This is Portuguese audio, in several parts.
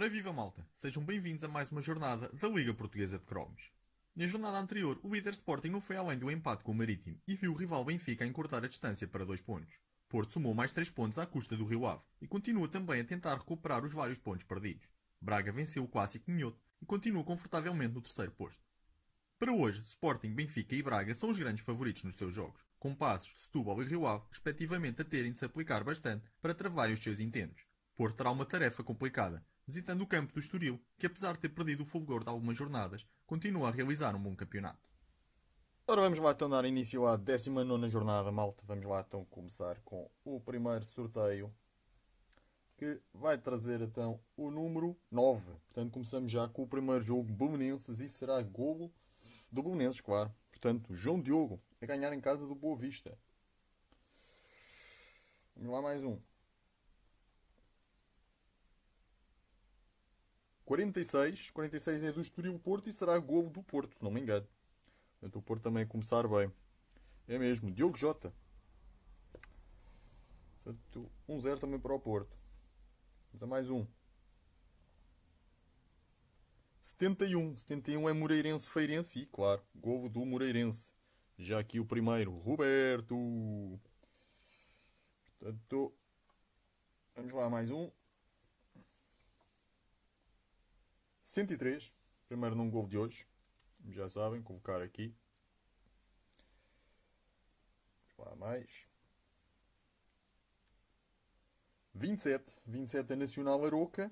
Ora viva malta, sejam bem-vindos a mais uma jornada da Liga Portuguesa de Cromos. Na jornada anterior, o líder Sporting não foi além do empate com o Marítimo e viu o rival Benfica encurtar a distância para dois pontos. Porto somou mais três pontos à custa do Rio Ave e continua também a tentar recuperar os vários pontos perdidos. Braga venceu o clássico Minhoto e continua confortavelmente no terceiro posto. Para hoje, Sporting, Benfica e Braga são os grandes favoritos nos seus jogos, com Passos, Setúbal e Rio Ave, respectivamente, a terem de se aplicar bastante para travarem os seus intentos. Porto terá uma tarefa complicada, visitando o campo do Estoril, que apesar de ter perdido o fulgor de algumas jornadas, continua a realizar um bom campeonato. Ora, vamos lá então dar início à 19 jornada, malta. Vamos lá então começar com o primeiro sorteio, que vai trazer então o número 9. Portanto, começamos já com o primeiro jogo, Belenenses, e será golo do Belenenses, claro. Portanto, João Diogo a ganhar em casa do Boa Vista. Vamos lá mais um. 46. 46 é do Estoril Porto e será golo do Porto, se não me engano. Portanto, o Porto também a começar bem. É mesmo, Diogo Jota. Portanto, 1-0 um também para o Porto. Vamos a mais um. 71. 71 é Moreirense Feirense e, claro, golo do Moreirense. Já aqui o primeiro, Roberto. Portanto, vamos lá, mais um. 103, primeiro num gol de hoje. Já sabem, colocar aqui. Lá mais. 27, 27 é Nacional Aroca.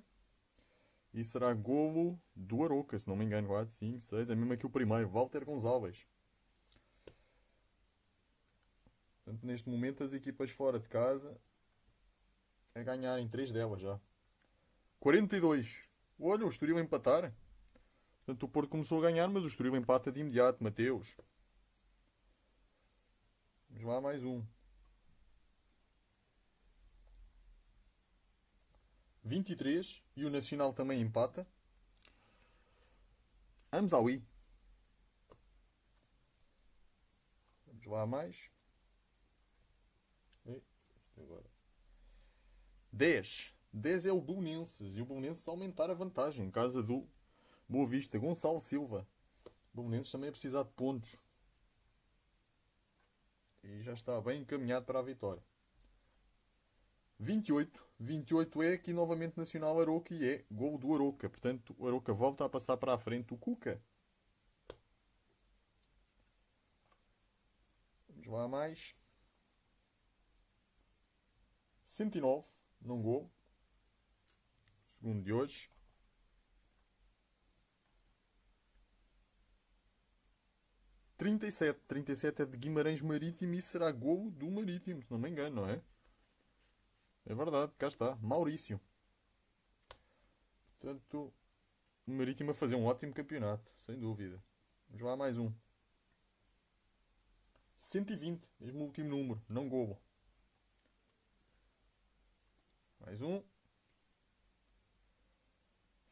E será golo do Aroca, se não me engano. 4, 5, 6, é mesmo aqui o primeiro, Walter Gonzalez. Portanto, neste momento as equipas fora de casa a é ganharem 3 delas já. 42, Olha, o Estoril a empatar. Portanto, o Porto começou a ganhar, mas o Estoril empata de imediato. Mateus. Vamos lá, mais um. 23 e o Nacional também empata. Vamos ao I. Vamos lá mais. E, é agora. 10. 10 é o Belenenses. E o Belenenses aumentar a vantagem em casa do Boa Vista. Gonçalo Silva. O Belenenses também a precisar de pontos. E já está bem encaminhado para a vitória. 28. 28 é aqui novamente Nacional Aroca e é gol do Aroca. Portanto, o Aroca volta a passar para a frente o Cuca. Vamos lá mais. 109 num gol segundo de hoje. Trinta e sete. Trinta e sete é de Guimarães Marítimo e será golo do Marítimo, se não me engano, não é? É verdade, cá está. Maurício. Portanto, o Marítimo a fazer um ótimo campeonato, sem dúvida. Vamos lá mais um. 120, mesmo último número, não golo. Mais um.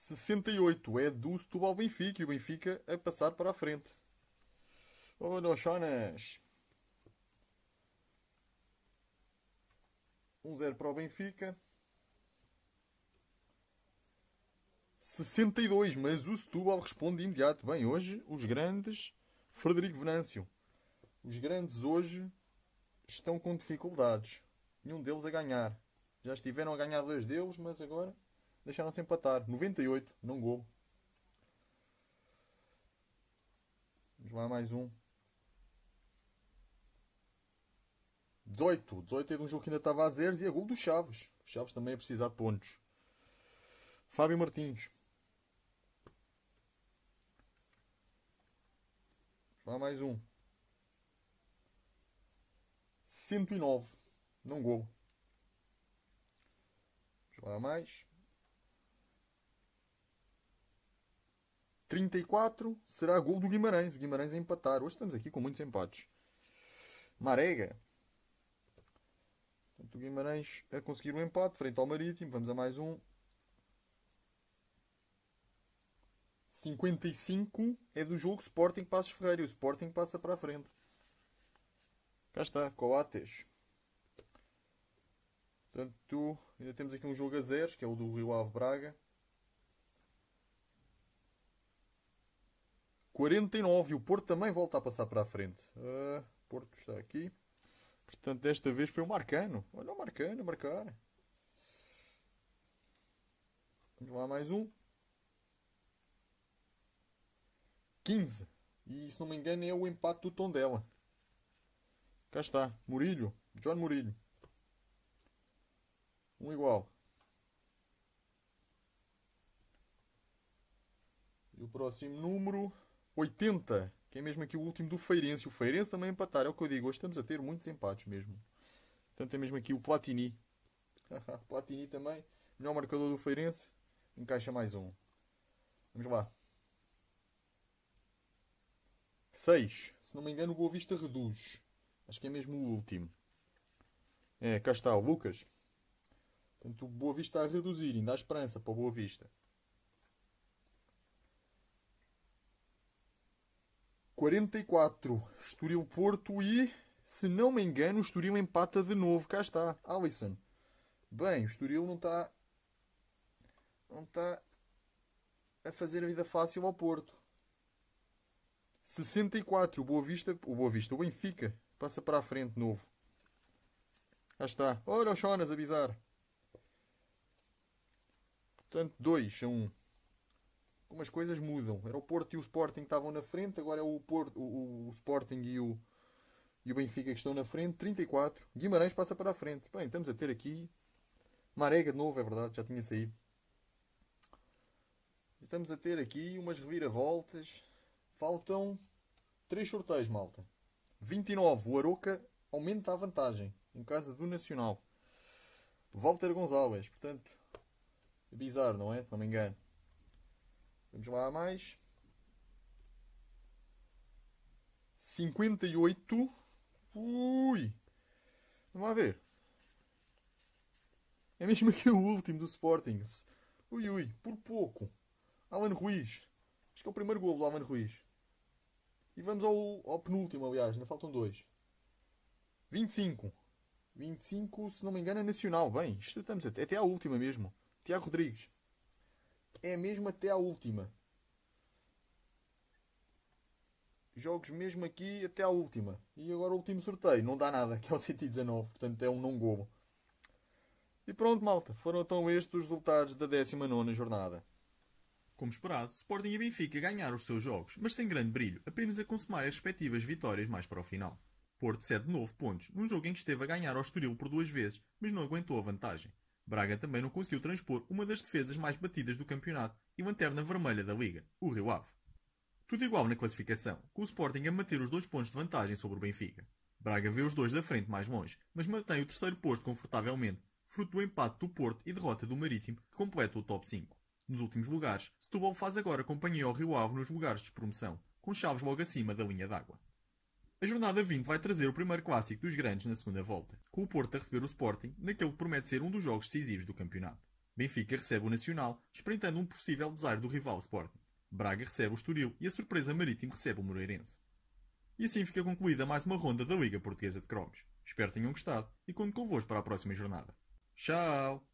68 é do Setúbal Benfica e o Benfica a passar para a frente. Oh, Nochonas! 1-0 para o Benfica. 62, mas o Setúbal responde de imediato. Bem, hoje os grandes, Frederico Venâncio, os grandes hoje estão com dificuldades. Nenhum deles a ganhar. Já estiveram a ganhar dois deles, mas agora Deixaram-se empatar. 98, num gol. Vamos lá, mais um. 18. 18 é de um jogo que ainda estava a zeros e é gol do Chaves. O Chaves também é precisar de pontos. Fábio Martins. Vamos lá, mais um. 109. Não gol. Vamos lá, mais. 34 será gol do Guimarães. O Guimarães a empatar. Hoje estamos aqui com muitos empates. Marega. Portanto, o Guimarães a conseguir um empate frente ao Marítimo. Vamos a mais um. 55 é do jogo Sporting Passos Ferreira. E o Sporting passa para a frente. Cá está, Coates. Portanto, ainda temos aqui um jogo a zeros, que é o do Rio Ave Braga. 49 e o Porto também volta a passar para a frente. Uh, Porto está aqui. Portanto, desta vez foi o Marcano. Olha o Marcano a marcar. Vamos lá, mais um. 15. E se não me engano é o empate do tom dela. Cá está. Murilho. John Murilho. Um igual. E o próximo número 80, que é mesmo aqui o último do Feirense. O Feirense também é empatar, é o que eu digo. Hoje estamos a ter muitos empates mesmo. Portanto, é mesmo aqui o Platini. Platini também, melhor marcador do Feirense. Encaixa mais um. Vamos lá. 6. Se não me engano, o Boa Vista reduz. Acho que é mesmo o último. É, cá está o Lucas. Portanto, o Boa Vista a reduzir. Ainda há esperança para o Boa Vista. 44. Estoril Porto e, se não me engano, o Estoril empata de novo. Cá está. Alisson. Bem, o Estoril não está. Não está a fazer a vida fácil ao Porto. 64. O Boa Vista. O Boa Vista. O Benfica. Passa para a frente novo. Cá está. Olha o Jonas avisar. Portanto, 2 a 1. Um como as coisas mudam. Era o Porto e o Sporting que estavam na frente, agora é o, Porto, o, o Sporting e o, e o Benfica que estão na frente. 34. Guimarães passa para a frente. Bem, estamos a ter aqui Marega de novo, é verdade, já tinha saído. Estamos a ter aqui umas reviravoltas. Faltam 3 sorteios, malta. 29. O Aroca aumenta a vantagem em casa do Nacional. Walter Gonzalez, portanto, é bizarro, não é? Se não me engano. Vamos lá, mais. 58. Ui! Vamos lá ver. É mesmo aqui o último do Sporting. Ui, ui, por pouco. Alan Ruiz. Acho que é o primeiro gol do Alan Ruiz. E vamos ao, ao penúltimo, aliás. Ainda faltam dois. 25. 25, se não me engano, é nacional. Bem, isto estamos até, até à última mesmo. Tiago Rodrigues é mesmo até a última. Jogos mesmo aqui até a última. E agora o último sorteio. Não dá nada, que é o City 19. Portanto é um não gobo. E pronto, malta. Foram então estes os resultados da 19 jornada. Como esperado, Sporting e Benfica ganharam os seus jogos, mas sem grande brilho, apenas a consumar as respectivas vitórias mais para o final. Porto cede 9 pontos, num jogo em que esteve a ganhar ao Estoril por duas vezes, mas não aguentou a vantagem. Braga também não conseguiu transpor uma das defesas mais batidas do campeonato e lanterna vermelha da Liga, o Rio Ave. Tudo igual na classificação, com o Sporting a manter os dois pontos de vantagem sobre o Benfica. Braga vê os dois da frente mais longe, mas mantém o terceiro posto confortavelmente, fruto do empate do Porto e derrota do Marítimo, que completa o top 5. Nos últimos lugares, Setúbal faz agora companhia ao Rio Ave nos lugares de promoção, com Chaves logo acima da linha d'água. A jornada 20 vai trazer o primeiro clássico dos grandes na segunda volta, com o Porto a receber o Sporting naquele que promete ser um dos jogos decisivos do campeonato. Benfica recebe o Nacional, espreitando um possível desaire do rival Sporting. Braga recebe o Estoril e a surpresa Marítimo recebe o Moreirense. E assim fica concluída mais uma ronda da Liga Portuguesa de Cromos. Espero tenham gostado e conto convosco para a próxima jornada. Tchau!